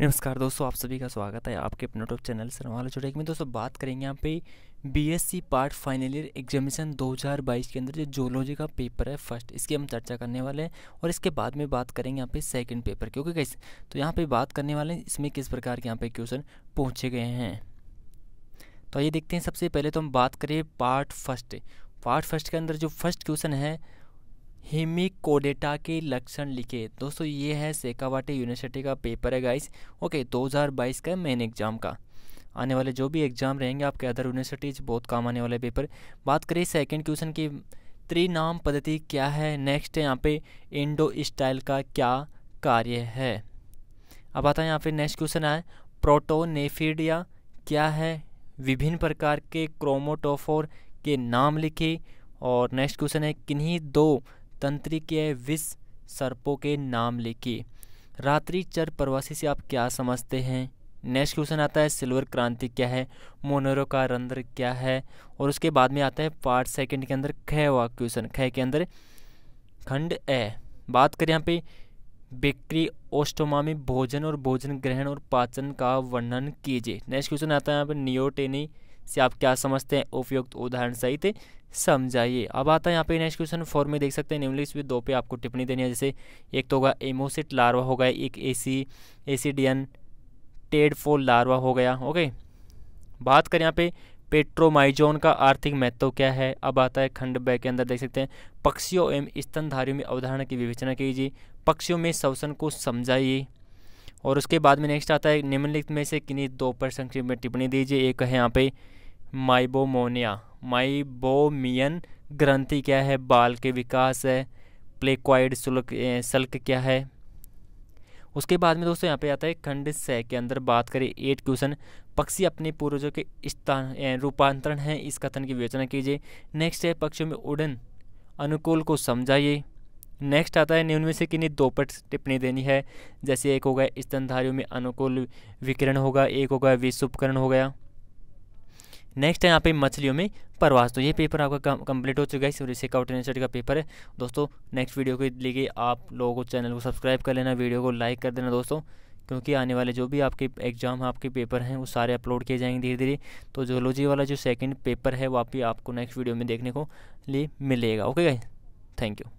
नमस्कार दोस्तों आप सभी का स्वागत है आपके अपने यूट्यूब चैनल से वाला जुड़े में दोस्तों बात करेंगे यहाँ पे BSc part final year examination 2022 के अंदर जो जोलॉजी का पेपर है फर्स्ट इसकी हम चर्चा करने वाले हैं और इसके बाद में बात करेंगे यहाँ पे सेकंड पेपर क्योंकि कैसे तो यहाँ पर बात करने वाले हैं इसमें किस प्रकार के यहाँ पे क्वेश्चन पहुँचे गए हैं तो ये देखते हैं सबसे पहले तो हम बात करें पार्ट फर्स्ट पार्ट फर्स्ट के अंदर जो फर्स्ट क्वेश्चन है हेमिकोडेटा के लक्षण लिखे दोस्तों ये है सेकावाटे यूनिवर्सिटी का पेपर है गाइस ओके 2022 का मेन एग्जाम का आने वाले जो भी एग्जाम रहेंगे आपके अदर यूनिवर्सिटीज बहुत काम आने वाले पेपर बात करें सेकंड क्वेश्चन की त्रिनाम पद्धति क्या है नेक्स्ट यहाँ पे इंडो स्टाइल का क्या कार्य है अब आता है यहाँ पे नेक्स्ट क्वेश्चन आए प्रोटोनेफिडिया क्या है विभिन्न प्रकार के क्रोमोटोफोर के नाम लिखे और नेक्स्ट क्वेश्चन है किन्हीं दो तंत्री के विष सर्पों के नाम लिखे रात्रि चर प्रवासी से आप क्या समझते हैं नेक्स्ट क्वेश्चन आता है सिल्वर क्रांति क्या है मोनेरो का रंध्र क्या है और उसके बाद में आता है पार्ट सेकंड के अंदर ख हुआ क्वेश्चन ख के अंदर खंड ए बात करें यहाँ पे बिक्री ओस्टोमामी भोजन और भोजन ग्रहण और पाचन का वर्णन कीजिए नेक्स्ट क्वेश्चन आता है यहाँ पे नियोटेनी से आप क्या समझते हैं उपयुक्त उदाहरण सहित समझाइए अब आता है यहाँ पे नेक्स्ट क्वेश्चन फोर में देख सकते हैं निम्नलिखित में दो पे आपको टिप्पणी देनी है जैसे एक तो होगा एमोसिट लार्वा हो गए एक एसी एसीडियन फोल लार्वा हो गया ओके बात करें यहाँ पे पेट्रोमाइजोन का आर्थिक महत्व क्या है अब आता है खंड बै के अंदर देख सकते हैं पक्षियों एवं स्तनधारियों में अवधारणा की विवेचना कीजिए पक्षियों में शवसन को समझाइए और उसके बाद में नेक्स्ट आता है निम्नलिखित में से किन्हीं दो पर संक्षिप्त में टिप्पणी दीजिए एक है यहाँ पे माइबोमोनिया माइबोमियन ग्रंथि क्या है बाल के विकास है प्लेक्वाइड सुलक सल्क क्या है उसके बाद में दोस्तों यहाँ पे आता है खंड स के अंदर बात करें एट क्वेश्चन पक्षी अपने पूर्वजों के स्थान रूपांतरण है इस कथन की विवेचना कीजिए नेक्स्ट है पक्षियों में उड़न अनुकूल को समझाइए नेक्स्ट आता है निम्न से किन्हीं दो पट टिप्पणी देनी है जैसे एक होगा स्तनधारियों में अनुकूल विकिरण होगा एक होगा विष उपकरण हो गया नेक्स्ट है यहाँ पे मछलियों में प्रवास तो ये पेपर आपका कंप्लीट हो चुका है सूर्य से काउट यूनिवर्सिटी का पेपर है दोस्तों नेक्स्ट वीडियो को लेके आप लोगों को चैनल को सब्सक्राइब कर लेना वीडियो को लाइक कर देना दोस्तों क्योंकि आने वाले जो भी आपके एग्जाम हैं आपके पेपर हैं वो सारे अपलोड किए जाएंगे धीरे धीरे तो जोलॉजी वाला जो सेकेंड पेपर है वो आप भी आपको नेक्स्ट वीडियो में देखने को लिए मिलेगा ओके गाइस थैंक यू